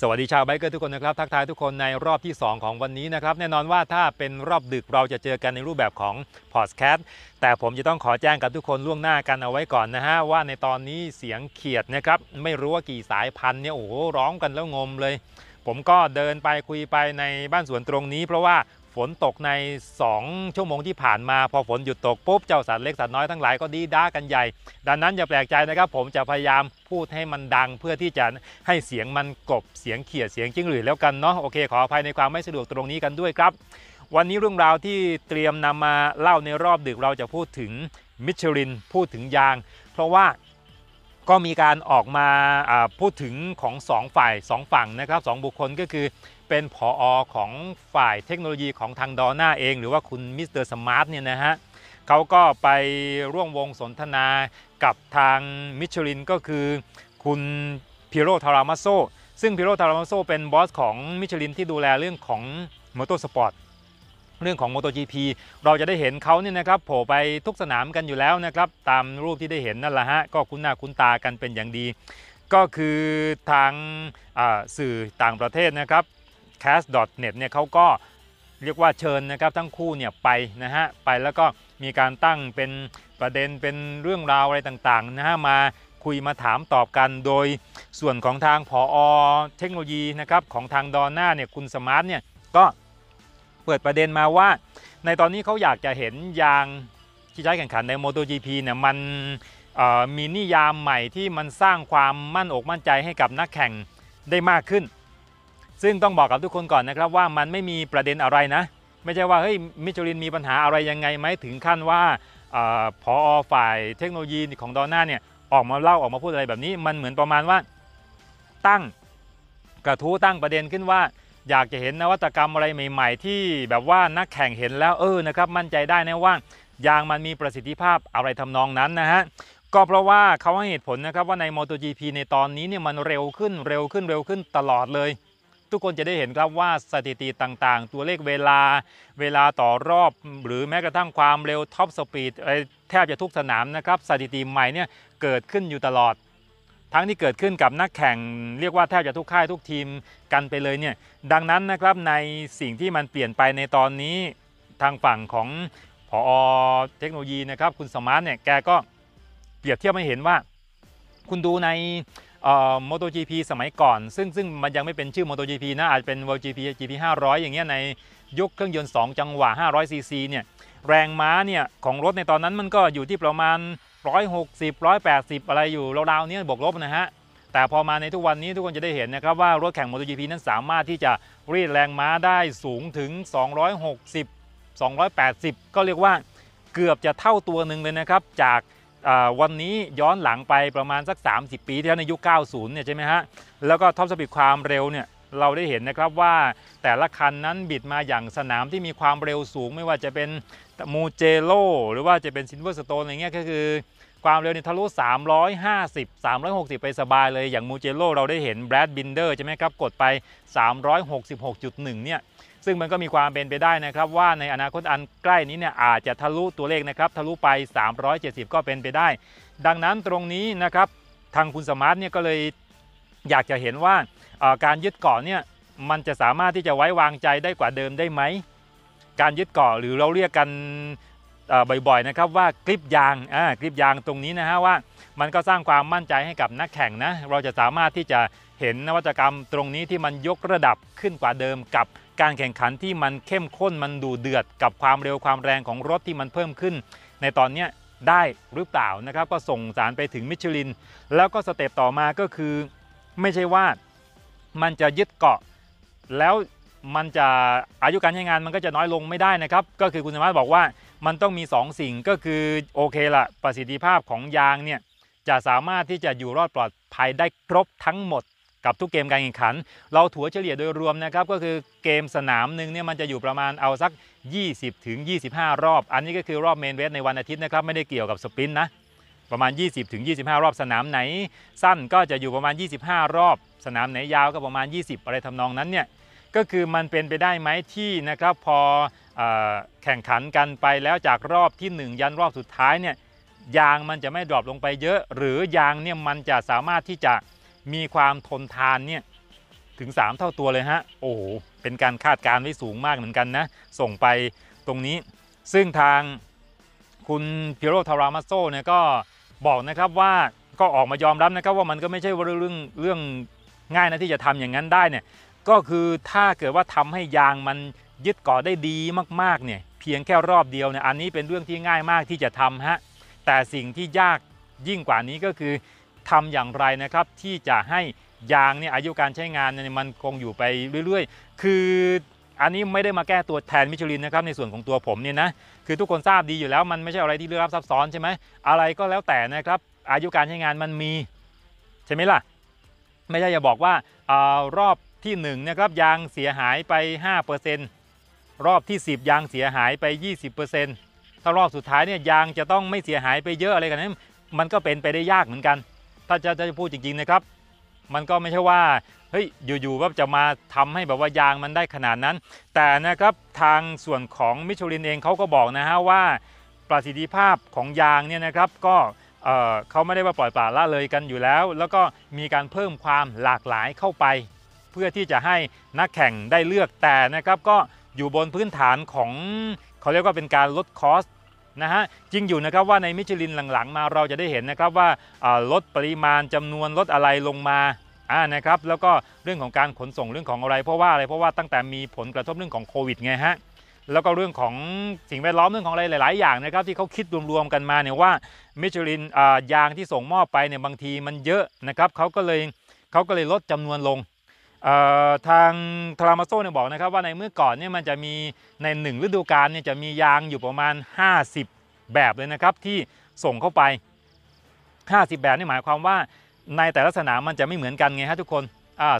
สวัสดีชาวไบเกอร์ทุกคนนะครับ ทักทายทุกคนในรอบที่ 2 ของวันนี้นะครับ แน่นอนว่าถ้าเป็นรอบดึกเราจะเจอกันในรูปแบบของพอดแคสต์แต่ผมจะต้องขอแจ้งกับทุกคนล่วงหน้ากันเอาไว้ก่อนนะฮะว่าในตอนนี้เสียงเขียดนะครับ ไม่รู้ว่ากี่สายพันธุ์เนี่ย โอ้โหร้องกันแล้วงมเลย ผมก็เดินไปคุยไปในบ้านสวนตรงนี้ เพราะว่าฝนตกใน 2 ชั่วโมงที่ผ่านมาพอฝนหยุดตกปุ๊บเจ้าสัตว์เล็กสัตว์น้อยทั้งหลายก็ดีด้ากันใหญ่ ดังนั้นอย่าแปลกใจนะครับผมจะพยายามพูดให้มันดังเพื่อที่จะให้เสียงมันกบเสียงเขียดเสียงจิ้งหรีดแล้วกันเนาะโอเคขออภัยในความไม่สะดวกตรงนี้กันด้วยครับ วันนี้เรื่องราวที่เตรียมนำมาเล่าในรอบดึกเราจะพูดถึงมิชลินพูดถึงยางเพราะว่าก็มีการออกมาพูดถึงของ 2 ฝ่าย 2 ฝั่งนะครับ 2 บุคคลก็คือเป็นผออของฝ่ายเทคโนโลยีของทางดอน่าเอง หรือว่าคุณมิสเตอร์สมาร์ทเนี่ยนะฮะเขาก็ไปร่วมวงสนทนากับทางมิชลินก็คือคุณพิโรทารามาโซ ซึ่งพิโรทารามาโซเป็นบอสของมิชลินที่ดูแลเรื่องของมอเตอร์สปอร์ตเรื่องของ MotoGP เราจะได้เห็นเขาเนี่ยนะครับโผล่ไปทุกสนามกันอยู่แล้วนะครับ ตามรูปที่ได้เห็นนั่นแหละฮะก็คุ้นหน้าคุ้นตากันเป็นอย่างดี ก็คือทางสื่อต่างประเทศนะครับ podcast.net เนี่ยเขาก็เรียกว่าเชิญนะครับทั้งคู่เนี่ยไปนะฮะไปแล้วก็มีการตั้งเป็นประเด็นเป็นเรื่องราวอะไรต่างๆนะฮะมาคุยมาถามตอบกันโดยส่วนของทางผออเทคโนโลยีนะครับของทางดอนหน้าเนี่ยคุณสมาร์ทเนี่ยก็เปิดประเด็นมาว่าในตอนนี้เขาอยากจะเห็นยาง ที่ใช้แข่งขันใน MotoGP เนี่ยมันมีนิยามใหม่ที่มันสร้างความมั่นอกมั่นใจให้กับนักแข่งได้มากขึ้นซึ่งต้องบอกกับทุกคนก่อนนะครับว่ามันไม่มีประเด็นอะไรนะไม่ใช่ว่าเฮ้ยมิชลินมีปัญหาอะไรยังไงไหมถึงขั้นว่าอพอฝ่ายเทคโนโลยีของดอนน่าเนี่ยออกมาเล่าออกมาพูดอะไรแบบนี้มันเหมือนประมาณว่าตั้งกระทู้ตั้งประเด็นขึ้นว่า อยากจะเห็นนวัตกรรมอะไรใหม่ ๆ ที่แบบว่านักแข่งเห็นแล้วเออนะครับมั่นใจได้นะว่ายางมันมีประสิทธิภาพอะไรทำนองนั้นนะฮะก็เพราะว่าเขาให้เหตุผลนะครับว่าใน MotoGP ในตอนนี้เนี่ยมันเร็วขึ้นเร็วขึ้นเร็วขึ้นตลอดเลยทุกคนจะได้เห็นครับว่าสถิติต่างๆ ตัวเลขเวลาเวลาต่อรอบหรือแม้กระทั่งความเร็วท็อปสปีดแทบจะทุกสนามนะครับสถิติใหม่เนี่ยเกิดขึ้นอยู่ตลอด ทั้งที่เกิดขึ้นกับนักแข่ง เรียกว่าแทบจะทุกค่ายทุกทีมกันไปเลยเนี่ยดังนั้นนะครับในสิ่งที่มันเปลี่ยนไปในตอนนี้ทางฝั่งของพอเทคโนโลยีนะครับคุณสมาร์ทเนี่ยแกก็เปรียบเทียบให้เห็นว่าคุณดูในมอเตอร์จีพีสมัยก่อน ซึ่ง ซึ่งมันยังไม่เป็นชื่อมอเตอร์จีพีนะ อาจเป็น World GP GP 500 อย่างเงี้ยในยุคเครื่องยนต์ 2 จังหวะ 500 ซีซีเนี่ยแรงม้าเนี่ย ของรถในตอนนั้นมันก็อยู่ที่ประมาณ 160 180 อะไรอยู่ราวๆเนี้ยบวกลบนะฮะ แต่พอมาในทุกวันนี้ทุกคนจะได้เห็นนะครับว่ารถแข่งมอเตร์จีพีนั้นสามารถที่จะ รีดแรงม้าได้สูงถึง 260 280 ก็เรียกว่า เกือบจะเท่าตัวหนึ่งเลยนะครับจากวันนี้ย้อนหลังไปประมาณสัก 30 ปีที่แล้วในยุค 90เนี่ยใช่ไหมฮะ แล้วก็ท็อปสปีดความเร็วเนี่ยเราได้เห็นนะครับว่าแต่ละคันนั้นบิดมาอย่างสนามที่มีความเร็วสูงไม่ว่าจะเป็นมูเจโลหรือว่าจะเป็นซินเวอร์สโตนอะไรเงี้ยก็คือความเร็วนี่ทะลุ 350 360 ไปสบายเลย อย่างมูเจโรเราได้เห็นแบรดบินเดอร์ใช่ไหมครับ กดไป 366.1 เนี่ย ซึ่งมันก็มีความเป็นไปได้นะครับ ว่าในอนาคตอันใกล้นี้เนี่ยอาจจะทะลุตัวเลขนะครับทะลุไป 370 ก็เป็นไปได้ ดังนั้นตรงนี้นะครับ ทางคุณสมาร์ทเนี่ย ก็เลยอยากจะเห็นว่าการยึดเกาะเนี่ย มันจะสามารถที่จะไว้วางใจได้กว่าเดิมได้ไหมการยึดเกาะหรือเราเรียกกันบ่อยๆนะครับว่ากริปยางคลกริปยาง ตรงนี้นะฮะว่ามันก็สร้างความมั่นใจให้กับนักแข่งนะเราจะสามารถที่จะเห็นนวัตกรรมตรงนี้ที่มันยกระดับขึ้นกว่าเดิมกับการแข่งขันที่มันเข้มข้นมันดูเดือดกับความเร็วความแรงของรถที่มันเพิ่มขึ้น ในตอนนี้ได้หรือเปล่านะครับก็ส่งสารไปถึงมิชลิน แล้วก็สเต็ปต่อมาก็คือไม่ใช่ว่ามันจะยึดเกาะ แล้วมันจะอายุการใช้งานมันก็จะน้อยลงไม่ได้นะครับก็คือคุณสมารทบอกว่ามันต้องมี2สสิ่งก็คือโอเคละประสิทธิภาพของยางเนี่ย จะสามารถที่จะอยู่รอดปลอดภัยได้ครบทั้งหมด กับทุกเกมการแข่งขัน เราถัวเฉลี่ยโดยรวมนะครับ ก็คือเกมสนามหนึ่งเนี่ยมันจะอยู่ประมาณเอาสัก 20ถึง25 รอบ อันนี้ก็คือรอบเมนเวสในวันอาทิตย์นะครับ ไม่ได้เกี่ยวกับสปรินต์นะ ประมาณ 20ถึง25 รอบสนามไหน สั้นก็จะอยู่ประมาณ 25 รอบ สนามไหนยาวก็ประมาณ 20อะไรทำนองนั้นเนี่ยก็คือมันเป็นไปได้ไหมที่นะครับพอแข่งขันกันไปแล้วจากรอบที่ 1 ยันรอบสุดท้ายเนี่ยยางมันจะไม่ดรอปลงไปเยอะ หรือยางเนี่ยมันจะสามารถที่จะมีความทนทานเนี่ยถึง 3 เท่าตัวเลยฮะโอ้โหเป็นการคาดการณ์ไว้สูงมากเหมือนกันนะ ส่งไปตรงนี้ ซึ่งทางคุณพิโรทารามาโซเนี่ยก็บอกนะครับว่าก็ออกมายอมรับนะครับว่ามันก็ไม่ใช่ว่าเรื่องเรื่องง่ายนะที่จะทำอย่างนั้นได้เนี่ยก็คือถ้าเกิดว่าทำให้ยางมันยึดเกาะได้ดีมากๆเนี่ยเพียงแค่รอบเดียวเนี่ยอันนี้เป็นเรื่องที่ง่ายมากที่จะทำฮะแต่สิ่งที่ยากยิ่งกว่านี้ก็คือทำอย่างไรนะครับที่จะให้ยางเนี่ยอายุการใช้งานเนี่ยมันคงอยู่ไปเรื่อยๆ คืออันนี้ไม่ได้มาแก้ตัวแทนมิชลินนะครับในส่วนของตัวผมเนี่ยนะคือทุกคนทราบดีอยู่แล้วมันไม่ใช่อะไรที่ลึกลับซับซ้อนใช่ไหมอะไรก็แล้วแต่นะครับอายุการใช้งานมันมีใช่ไหมล่ะไม่ใช่จะบอกว่าอารอบที่1นะครับยางเสียหายไป 5%รอบที่ 10 ยางเสียหายไป 20%ถ้ารอบสุดท้ายเนี่ยยางจะต้องไม่เสียหายไปเยอะอะไรกันนั้นมันก็เป็นไปได้ยากเหมือนกัน ถ้าจะจะพูดจริงๆนะครับ มันก็ไม่ใช่ว่าเฮ้ยอยู่ๆว่าจะมาทำให้แบบว่ายางมันได้ขนาดนั้น แต่นะครับทางส่วนของมิชลินเองเขาก็บอกนะฮะว่า ประสิทธิภาพของยางเนี่ยนะครับก็เขาไม่ได้ว่าปล่อยปละละเลยกันอยู่แล้ว แล้วก็มีการเพิ่มความหลากหลายเข้าไป เพื่อที่จะให้นักแข่งได้เลือกแต่นะครับก็อยู่บนพื้นฐานของเขาเรียกว่าเป็นการลดคอสนะฮะจริงอยู่นะครับว่าในมิชลินหลัง ๆ มาเราจะได้เห็นนะครับว่าลดปริมาณจำนวนลดอะไรลงมาอ่านะครับแล้วก็เรื่องของการขนส่งเรื่องของอะไร เพราะว่าอะไรเพราะว่าตั้งแต่มีผลกระทบเรื่องของโควิดไงฮะแล้วก็เรื่องของสิ่งแวดล้อม เรื่องของอะไรหลายๆอย่างนะครับที่เขาคิดรวม ๆ กันมาเนี่ยว่ามิชลินยางที่ส่งมอบไปเนี่ยบางทีมันเยอะนะครับเขาก็เลยเขาก็เลยลดจำนวนลงทางทรามาโซเนี่ยบอกนะครับว่าในเมื่อก่อนเนี่ยมันจะมีในหนึ่งฤดูกาลเนี่ยจะมียางอยู่ประมาณ 50 แบบเลยนะครับที่ส่งเข้าไป 50 แบบนี่หมายความว่าในแต่ละสนามมันจะไม่เหมือนกันไงฮะทุกคน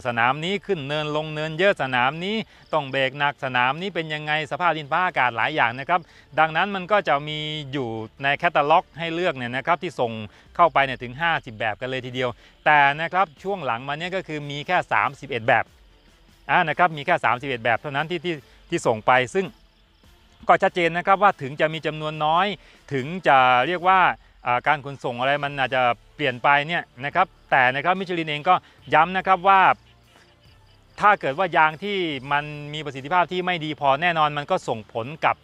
สนามนี้ขึ้นเนินลงเนินเยอะสนามนี้ต้องเบรกหนักสนามนี้เป็นยังไงสภาพดินฟ้าอากาศหลายอย่างนะครับ ดังนั้นมันก็จะมีอยู่ในแคตตาล็อก ให้เลือกเนี่ยนะครับ ที่ส่งเข้าไปเนี่ยถึง 50 แบบกันเลยทีเดียว แต่นะครับช่วงหลังมาเนี่ยก็คือมีแค่ 31 แบบอ่านะครับมีแค่ 31 แบบเท่านั้นที่ที่ที่ส่งไปซึ่งก็ชัดเจนนะครับว่าถึงจะมีจำนวนน้อยถึงจะเรียกว่าการขนส่งอะไรมันอาจจะเปลี่ยนไปเนี่ยนะครับแต่นะครับมิชลินเองก็ย้ำนะครับว่า ถ้าเกิดว่ายางที่มันมีประสิทธิภาพที่ไม่ดีพอแน่นอนมันก็ส่งผลกับ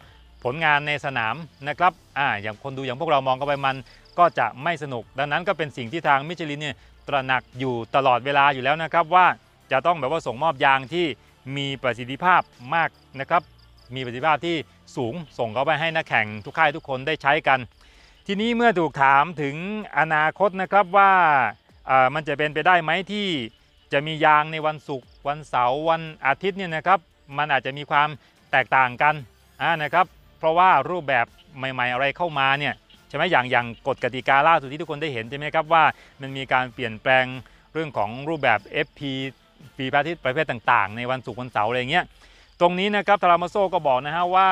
ผลงานในสนามนะครับอ่าอย่างคนดูอย่างพวกเรามองเข้าไปมันก็จะไม่สนุก ดังนั้นก็เป็นสิ่งที่ทางมิชลินเนี่ยตระหนักอยู่ตลอดเวลาอยู่แล้วนะครับ ว่าจะต้องแบบว่าส่งมอบยางที่มีประสิทธิภาพมากนะครับ มีประสิทธิภาพที่สูงส่งเข้าไปให้นักแข่งทุกค่ายทุกคนได้ใช้กัน ทีนี้เมื่อถูกถามถึงอนาคตนะครับว่ามันจะเป็นไปได้ไหมที่จะมียางในวันศุกร์วันเสาร์วันอาทิตย์เนี่ยนะครับมันอาจจะมีความแตกต่างกันนะครับเพราะว่ารูปแบบใหม่ๆอะไรเข้ามาเนี่ยใช่ไหมอย่างอย่างกฎกติกาล่าสุดที่ทุกคนได้เห็นใช่ไหมครับว่า มันมีการเปลี่ยนแปลงเรื่องของรูปแบบ FP ปีพระอาทิตย์ประเภทต่างๆ ในวันศุกร์วันเสาร์อะไรเงี้ยตรงนี้นะครับทารามาโซก็บอกนะฮะว่า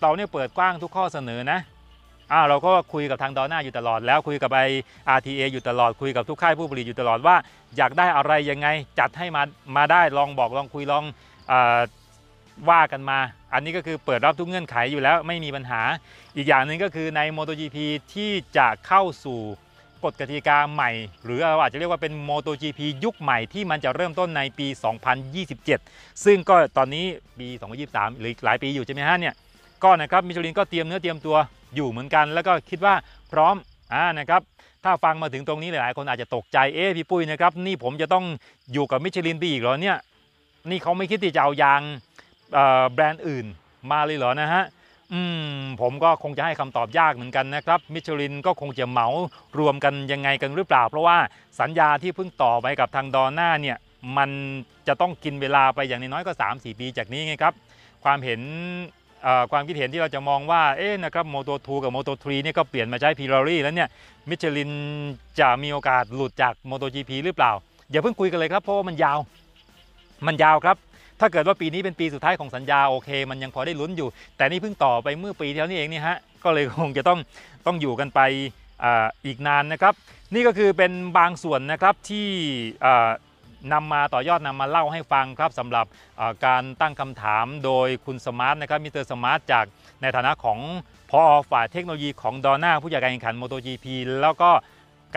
เราเนี่ยเปิดกว้างทุกข้อเสนอนะอ่าเราก็คุย กับทาง ดอน่าอยู่ตลอดแล้วคุย กับ ไอ RTA อยู่ ตลอด คุยกับทุก ค่าย ผู้ผลิตอยู่ ตลอดว่า อยากได้อะไรยังไงจัดให้ มา มา ได้ ลอง บอก ลองคุยลองอว่ากันมา อันนี้ก็คือเปิดรับทุกเงื่อนไขอยู่แล้วไม่มีปัญหา อีกอย่างหนึ่งก็คือใน MotoGP ที่จะเข้าสู่กฎกติกาใหม่ หรือเราอาจจะเรียกว่า เป็น MotoGP ยุค ใหม่ ที่ มัน จะ เริ่มต้น ใน ปี 2027 ซึ่งก็ตอนนี้ปี2023หรือหลายปีอยู่ใช่ไหมฮะเนี่ยก็นะครับมิชลินก็เตรียมเนื้อเตรียมตัวอยู่เหมือนกันแล้วก็คิดว่าพร้อมอ่านะครับถ้าฟังมาถึงตรงนี้หลายๆ คนอาจจะตกใจเอ๊ะพี่ปุ้ยนะครับ นี่ผมจะต้องอยู่กับมิชลินไปอีกเหรอเนี่ย นี่เขาไม่คิดที่จะเอายางแบรนด์อื่นมาเลยเหรอนะฮะอืมผมก็คงจะให้คำตอบยากเหมือนกันนะครับมิชลินก็คงจะเหมารวมกันยังไงกันหรือเปล่า เพราะว่าสัญญาที่เพิ่งต่อไปกับทางดอนหน้าเนี่ยมันจะต้องกินเวลาไปอย่างน้อยก็3-4 ปี จากนี้ไงครับความเห็นความคิดเห็นที่เราจะมองว่าเอ๊ะนะครับโมโตทูกับโมโตทรีนี่ก็เปลี่ยนมาใช้พีลารี่แล้วเนี่ยมิชลินจะมีโอกาสหลุดจากโมโตจีพีหรือเปล่า อย่าเพิ่งคุยกันเลยครับเพราะว่ามันยาวมันยาวครับถ้าเกิดว่าปีนี้เป็นปีสุดท้ายของสัญญาโอเคมันยังพอได้ลุ้นอยู่ แต่นี่เพิ่งต่อไปเมื่อปีที่แล้วนี่เองนี่ฮะก็เลยคงจะต้องต้องอยู่กันไปออีกนานนะครับนี่ก็คือเป็นบางส่วนนะครับที่นำมาต่อยอดนำมาเล่าให้ฟังครับสำหรับการตั้งคำถามโดยคุณสมาร์ทนะครับมิสเตอร์สมาร์ทจากในฐานะของพอฝ่ายเทคโนโลยีของดอน่าผู้จัดการแข่งขัน MotoGP แล้วก็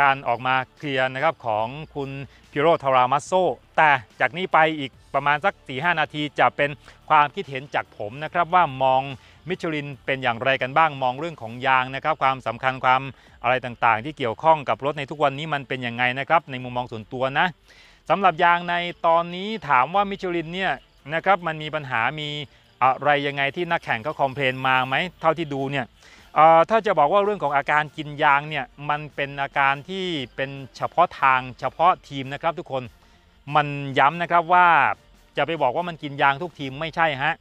การออกมาเคลียร์นะครับของคุณพิโรธารามัสโซแต่จากนี้ไปอีกประมาณสัก4-5นาทีจะเป็นความคิดเห็นจากผมนะครับ ว่ามองมิชลินเป็นอย่างไรกันบ้างมองเรื่องของยางนะครับ ความสำคัญความอะไรต่างๆที่เกี่ยวข้องกับรถในทุกวันนี้มันเป็นยังไงนะครับ ในมุมมองส่วนตัวนะสำหรับยางในตอนนี้ถามว่ามิชลินเนี่ยนะครับมันมีปัญหามีอะไรยังไงที่นักแข่งก็คอมเพลนมาไหมเท่าที่ดูเนี่ยถ้าจะบอกว่าเรื่องของอาการกินยางเนี่ยมันเป็นอาการที่เป็นเฉพาะทางเฉพาะทีมนะครับ ทุกคนมันย้ำนะครับว่าจะไปบอกว่ามันกินยางทุกทีมไม่ใช่ฮะ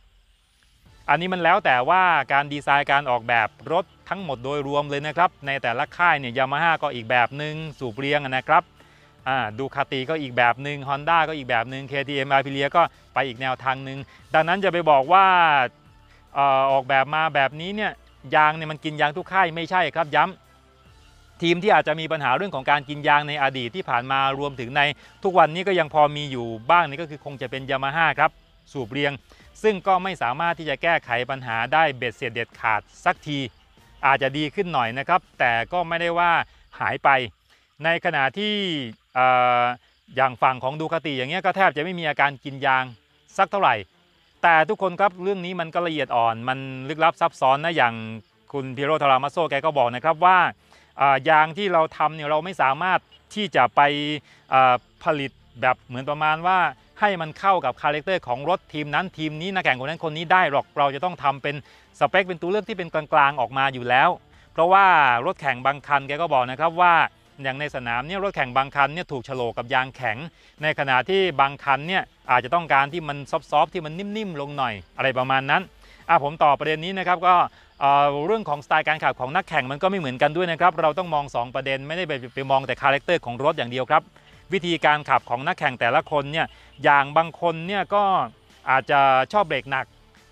อันนี้มันแล้วแต่ว่าการดีไซน์การออกแบบรถทั้งหมดโดยรวมเลยนะครับในแต่ละค่ายเนี่ยยามาฮ่าก็อีกแบบหนึ่งสูบเรียงนะครับดูคาตีก็อีกแบบหนึ่ง Honda ก็อีกแบบหนึ่ง KTM a p r i l i a ก็ไปอีกแนวทางหนึ่งดังนั้นจะไปบอกว่าออกแบบมาแบบนี้เนี่ยยางเนี่ยมันกินยางทุกค่ายไม่ใช่ครับ ย้ำทีมที่อาจจะมีปัญหาเรื่องของการกินยางในอดีตที่ผ่านมารวมถึงในทุกวันนี้ก็ยังพอมีอยู่บ้างนี่ก็คือคงจะเป็นยามาฮ่าครับสูบเรียง ซึ่งก็ไม่สามารถที่จะแก้ไขปัญหาได้เบ็ดเสียดเด็ดขาดสักทีอาจจะดีขึ้นหน่อยนะครับแต่ก็ไม่ได้ว่าหายไป ในขณะที่อย่างฝั่งของดูคาติอย่างเงี้ยก็แทบจะไม่มีอาการกินยางสักเท่าไหร่ แต่ทุกคนครับเรื่องนี้มันก็ละเอียดอ่อน มันลึกลับซับซ้อนนะอย่างคุณพิโรธารามาโซแกก็บอกนะครับว่ายางที่เราทำเนี่ยเราไม่สามารถที่จะไปผลิตแบบเหมือนประมาณว่าให้มันเข้ากับคาแรคเตอร์ ของรถทีม นั้นทีมนี้นักแข่งคนนั้นคนนี้ได้หรอกเราจะต้องทำเป็นสเปคเป็นตัวเลือกที่เป็นกลางๆออกมาอยู่แล้ว เพราะว่ารถแข่งบางคันแกก็บอกนะครับว่าอย่างในสนามเนี่ยรถแข่งบางคันเนี่ยถูกฉลกกับยางแข็ง ในขณะที่บางคันเนี่ยอาจจะต้องการที่มันซอฟ์ที่มันนิ่มๆลงหน่อยอะไรประมาณนั้นอ่ะผมต่อประเด็นนี้นะครับก็เรื่องของสไตล์การขับของนักแข่งมันก็ไม่เหมือนกันด้วยนะครับเราต้องมอง2ประเด็นไม่ได้ไปมองแต่คาแรคเตอร์ของรถอย่างเดียวครับวิธีการขับของนักแข่งแต่ละคนเนี่ยอย่างบางคนเนี่ยก็อาจจะชอบเบรกหนัก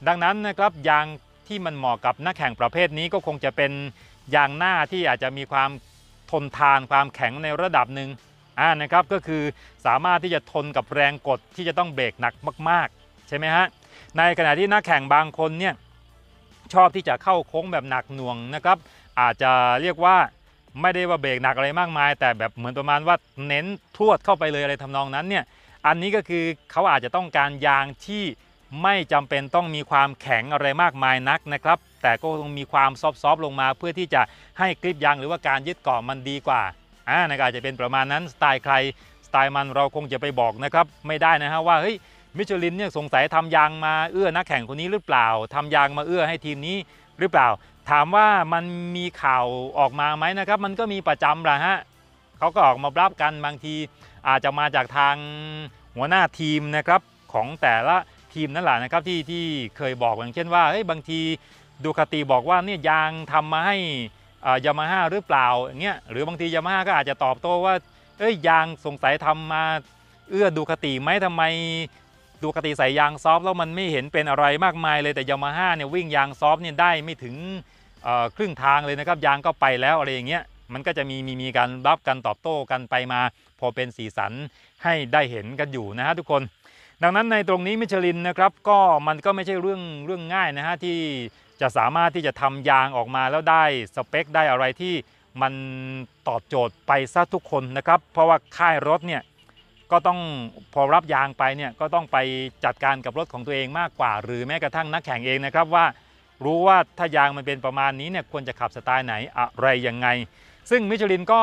ดังนั้นนะครับยางที่มันเหมาะกับนักแข่งประเภทนี้ก็คงจะเป็นยางหน้าที่อาจจะมีความทนทานความแข็งในระดับหนึ่งอ่านะครับก็คือสามารถที่จะทนกับแรงกดที่จะต้องเบรกหนักมาก ๆใช่ไหมฮะในขณะที่นักแข่งบางคนเนี่ยชอบที่จะเข้าโค้งแบบหนักหน่วงนะครับ อาจจะเรียกว่าไม่ได้ว่าเบรกหนักอะไรมากมาย แต่แบบเหมือนประมาณว่าเน้นทวดเข้าไปเลยอะไรทำนองนั้นเนี่ยอันนี้ก็คือเขาอาจจะต้องการยางที่ไม่จำเป็นต้องมีความแข็งอะไรมากมายนักนะครับ แต่ก็ต้องมีความซอฟๆลงมา เพื่อที่จะให้กริปยางหรือว่าการยึดเกาะมันดีกว่า อ่านะครับจะเป็นประมาณนั้นสไตล์ใครสไตล์มันเราคงจะไปบอกนะครับไม่ได้นะฮะว่าเฮ้ยมิชลินเนี่ยสงสัยทำยางมาเอื้อนักแข่งคนนี้หรือเปล่าทำยางมาเอื้อให้ทีมนี้หรือเปล่า ถามว่ามันมีข่าวออกมาไหมนะครับมันก็มีประจำละฮะเขาก็ออกมารับกันบางที อาจจะมาจากทางหัวหน้าทีมนะครับของแต่ละทีมนั่นแหละนะครับที่ที่เคยบอกอย่างเช่นว่าเฮ้ยบางทีดูคาตีบอกว่าเนี่ยยางทำมาให้ยามาฮ่าหรือเปล่าอย่างเงี้ยหรือบางทียามาฮ่าก็อาจจะตอบโต้ว่าเอ้ยยางสงสัยทำมาเอื้อดูคาตีไหมทำไมดูคาตีใส่ยางซอฟแล้วมันไม่เห็นเป็นอะไรมากมายเลยแต่ ยามาฮ่าเนี่ยวิ่งยางซอฟเนี่ยได้ไม่ถึงครึ่งทางเลยนะครับ ยางก็ไปแล้วอะไรอย่างเงี้ยมันก็จะมีมีมีการรับกันตอบโต้กันไปมาพอเป็นสีสันให้ได้เห็นกันอยู่นะฮะทุกคนดังนั้นในตรงนี้มิชลินนะครับก็มันก็ไม่ใช่เรื่องเรื่องง่ายนะฮะที่จะสามารถที่จะทำยางออกมาแล้วได้สเปค ได้อะไรที่มันตอบโจทย์ไปซะทุกคนนะครับ เพราะว่าค่ายรถเนี่ยก็ต้องพอรับยางไปเนี่ยก็ต้องไปจัดการกับรถของตัวเองมากกว่า หรือแม้กระทั่งนักแข่งเองนะครับว่า รู้ว่าถ้ายางมันเป็นประมาณนี้เนี่ยควรจะขับสไตล์ไหนอะไรยังไง ซึ่งมิชลินก็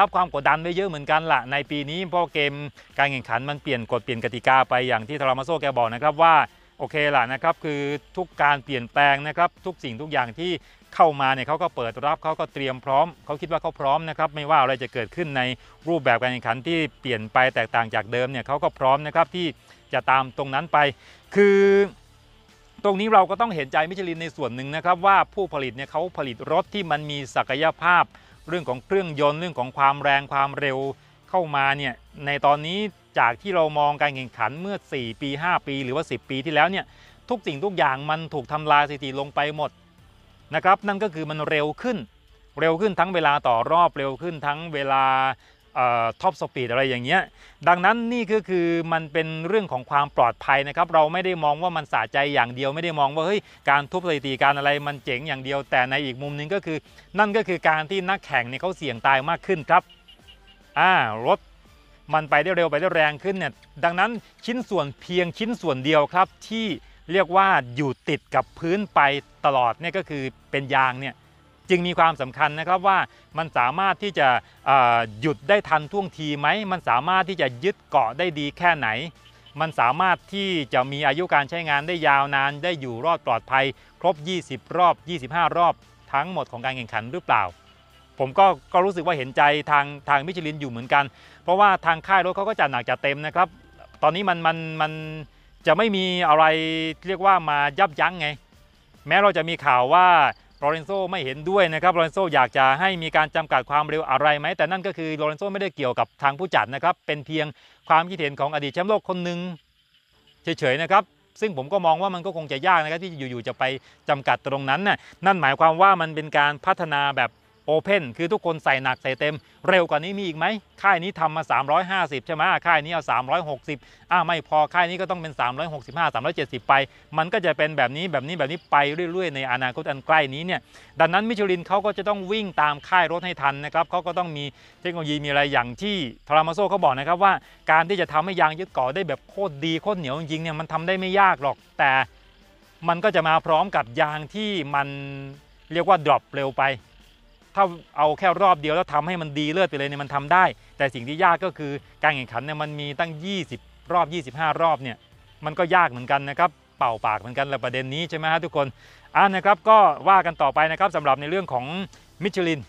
รับความกดดันไว้เยอะเหมือนกันละในปีนี้เพราะเกมการแข่งขันมันเปลี่ยนกฎเปลี่ยนกติกาไปอย่างที่ทรามาโซแกบอกนะครับว่าโอเคล่ะนะครับคือทุกการเปลี่ยนแปลงนะครับทุกสิ่งทุกอย่างที่เข้ามาเนี่ยเขาก็เปิดรับเขาก็เตรียมพร้อมเขาคิดว่าเขาพร้อมนะครับไม่ว่าอะไรจะเกิดขึ้นในรูปแบบการแข่งขันที่เปลี่ยนไปแตกต่างจากเดิมเนี่ยเขาก็พร้อมนะครับที่จะตามตรงนั้นไป คือตรงนี้เราก็ต้องเห็นใจมิชลินในส่วนหนึ่งนะครับ ว่าผู้ผลิตเนี่ยเขาผลิตรถที่มันมีศักยภาพเรื่องของเครื่องยนต์เรื่องของความแรงความเร็วเข้ามา เนี่ยในตอนนี้จากที่เรามองการแข่งขันเมื่อ 4 ปี 5 ปีหรือว่า 10 ปีที่แล้วเนี่ยทุกสิ่งทุกอย่างมันถูกทำลายสถิติลงไปหมดนะครับนั่นก็คือมันเร็วขึ้นเร็วขึ้นทั้งเวลาต่อรอบเร็วขึ้นทั้งเวลาท็อปสปีดอะไรอย่างเงี้ย ดังนั้นนี่ก็คือมันเป็นเรื่องของความปลอดภัยนะครับ เราไม่ได้มองว่ามันสะใจอย่างเดียว ไม่ได้มองว่าเฮ้ย การทุบสถิติการอะไรมันเจ๋งอย่างเดียวแต่ในอีกมุมนึงก็คือ นั่นก็คือการที่นักแข่งเนี่ยเขาเสี่ยงตายมากขึ้นครับ อ่ารถมันไปได้เร็วไปได้แรงขึ้นเนี่ยดังนั้นชิ้นส่วนเพียงชิ้นส่วนเดียวครับ ที่เรียกว่าอยู่ติดกับพื้นไปตลอดเนี่ยก็คือเป็นยางเนี่ยจึงมีความสำคัญนะครับว่ามันสามารถที่จะหยุดได้ทันท่วงทีไหมมันสามารถที่จะยึดเกาะได้ดีแค่ไหน มันสามารถที่จะมีอายุการใช้งานได้ยาวนาน ได้อยู่รอดปลอดภัยครบ 20 รอบ 25 รอบทั้งหมดของการแข่งขันหรือเปล่า ผมก็ก็รู้สึกว่าเห็นใจทางทางมิชลินอยู่เหมือนกัน เพราะว่าทางค่ายรถเขาก็จัดหนักจัดเต็มนะครับ ตอนนี้มันมันมันจะไม่มีอะไรเรียกว่ามายับยั้งไงแม้เราจะมีข่าวว่าโรเรนโซไม่เห็นด้วยนะครับโรเรนโซอยากจะให้มีการจำกัดความเร็วอะไรไหม แต่นั่นก็คือโรเรนโซไม่ได้เกี่ยวกับทางผู้จัดนะครับ เป็นเพียงความคิดเห็นของอดีตแชมป์โลกคนหนึ่งเฉยๆนะครับ ซึ่งผมก็มองว่ามันก็คงจะยากนะครับที่อยู่ๆ จะไปจำกัดตรงนั้นนะ่ะนั่นหมายความว่ามันเป็นการพัฒนาแบบโอเพนคือทุกคนใส่หนักใส่เต็ม เร็วกว่านี้มีอีกไหมค่ายนี้ทำมา 350 ใช่ไหมค่ายนี้เอา 360อ่าไม่พอค่ายนี้ก็ต้องเป็น 365 370 ไป มันก็จะเป็นแบบนี้แบบนี้แบบนี้ไปเรื่อย ๆ ในอนาคตอันใกล้นี้เนี่ยดังนั้นมิชลินเขาก็จะต้องวิ่งตามค่ายรถให้ทันนะครับเขาก็ต้องมีเทคโนโลยีมีอะไรอย่างที่ ทรามาโซเขาบอกนะครับว่า การที่จะทำให้ยางยึดเกาะได้แบบโคตรดีโคตรเหนียวจริงๆเนี่ยมันทำได้ไม่ยากหรอก แต่มันก็จะมาพร้อมกับยางที่มันเรียกว่าดรอปเร็วไปถ้าเอาแค่รอบเดียวแล้วทำให้มันดีเลิศไปเลยเนี่ยมันทำได้ แต่สิ่งที่ยากก็คือการแข่งขันเนี่ยมันมีตั้ง 20 รอบ 25 รอบเนี่ยมันก็ยากเหมือนกันนะครับ เป่าปากเหมือนกันแหละประเด็นนี้ใช่ไหมฮะทุกคนอ่านะครับก็ว่ากันต่อไปนะครับสำหรับในเรื่องของมิชลิน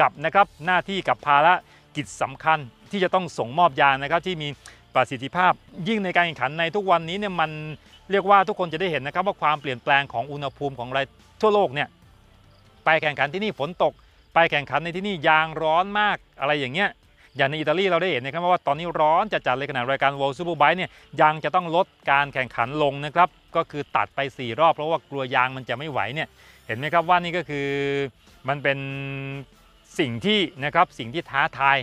กับนะครับหน้าที่กับภาระกิจสำคัญที่จะต้องส่งมอบยานะครับที่มีประสิทธิภาพยิ่งในการแข่งขันในทุกวันนี้เนี่ยมันเรียกว่าทุกคนจะได้เห็นนะครับ ว่าความเปลี่ยนแปลงของอุณหภูมิของอะไรทั่วโลกเนี่ยไปแข่งขันที่นี่ฝนตกไปแข่งขันในที่นี่ยางร้อนมากอะไรอย่างเงี้ยอย่างในอิตาลีเราได้เห็นนะครับว่าตอนนี้ร้อนจัดๆเลยขนาดรายการ World Superbike เนี่ยยางจะต้องลดการแข่งขันลงนะครับก็คือตัดไป 4 รอบเพราะว่ากลัวยางมันจะไม่ไหวเนี่ยเห็นไหมครับว่านี่ก็คือมันเป็นสิ่งที่นะครับสิ่งที่ท้าทาย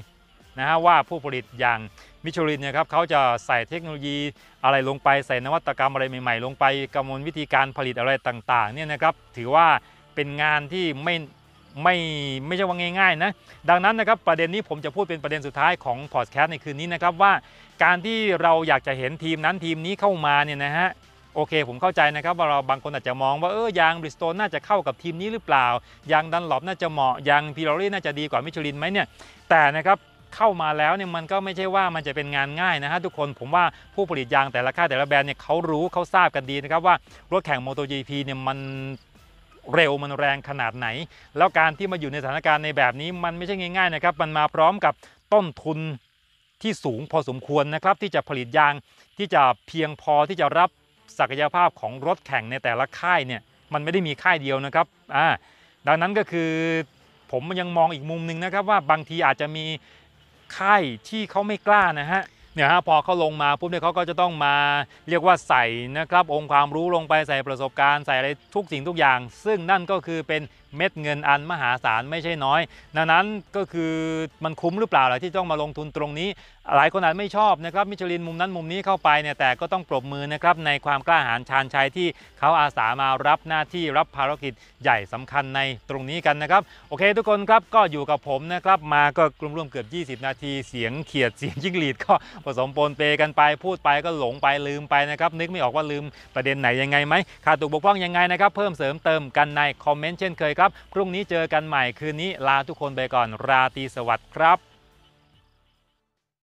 นะฮะว่าผู้ผลิตอย่างมิชลินเนี่ยครับเขาจะใส่เทคโนโลยีอะไรลงไปใส่นวัตกรรมอะไรใหม่ๆ ลงไปกำหนดวิธีการผลิตอะไรต่างๆเนี่ยนะครับถือว่าเป็นงานที่ไม่ไม่ไม่ใช่ว่าง่ายๆนะดังนั้นนะครับประเด็นนี้ ผมจะพูดเป็นประเด็นสุดท้ายของพอดแคสต์ในคืนนี้นะครับว่า การที่เราอยากจะเห็นทีมนั้นทีมนี้เข้ามาเนี่ยนะฮะโอเคผมเข้าใจนะครับ ว่าเราบางคนอาจจะมองว่าเออยางบริสโตนน่าจะเข้ากับทีมนี้หรือเปล่ายางดันหลบน่าจะเหมาะยางพิโรลี่น่าจะดีกว่ามิชลินไหมเนี่ยแต่นะครับเข้ามาแล้วเนี่ยมันก็ไม่ใช่ว่ามันจะเป็นงานง่ายนะฮะทุกคนผมว่าผู้ผลิตยางแต่ละค่ายแต่ละแบรนด์เนี่ยเขารู้เขาทราบกันดีนะครับว่ารถแข่งมโตจีพีเนี่ยมันเร็วมันแรงขนาดไหน แล้วการที่มาอยู่ในสถานการณ์ในแบบนี้มันไม่ใช่ง่าย ๆ นะครับ มันมาพร้อมกับต้นทุนที่สูงพอสมควรนะครับ ที่จะผลิตยางที่จะเพียงพอที่จะรับศักยภาพของรถแข่งในแต่ละค่ายเนี่ยมันไม่ได้มีค่ายเดียวนะครับอ่าดังนั้นก็คือผมยังมองอีกมุมหนึ่งนะครับ ว่าบางทีอาจจะมีค่ายที่เขาไม่กล้านะฮะเนี่ยฮะพอเขาลงมาปุ๊บเนี่ยเขาก็จะต้องมา เรียกว่าใส่นะครับองค์ความรู้ลงไปใส่ประสบการณ์ใส่อะไรทุกสิ่งทุกอย่าง ซึ่งนั่นก็คือเป็นเม็ดเงินอันมหาศาลไม่ใช่น้อยดังนั้นก็คือมันคุ้มหรือเปล่าล่ะที่ต้องมาลงทุนตรงนี้ หลายคนอาจไม่ชอบนะครับมิชลินมุมนั้นมุมนี้เข้าไปเนี่ยแต่ก็ต้องปรบมือนะครับในความกล้าหาญชาญชัยที่เขาอาสามารับหน้าที่รับภารกิจใหญ่สำคัญในตรงนี้กันนะครับ โอเค ทุกคนครับก็อยู่กับผมนะครับมาก็รวมๆเกือบ 20 นาทีเสียงเขียดเสียงยิ้งหลีดก็ผสมปนเปกันไปพูดไปก็หลงไปลืมไปนะครับนึกไม่ออกว่าลืมประเด็นไหนยังไงไหมขาดตกบกพร่องยังไงนะครับเพิ่มเสริมเติมกันในคอมเมนต์เช่นเคยครับครับพรุ่งนี้เจอกันใหม่คืนนี้ ลาทุกคนไปก่อนราตรีสวัสดิ์ครับ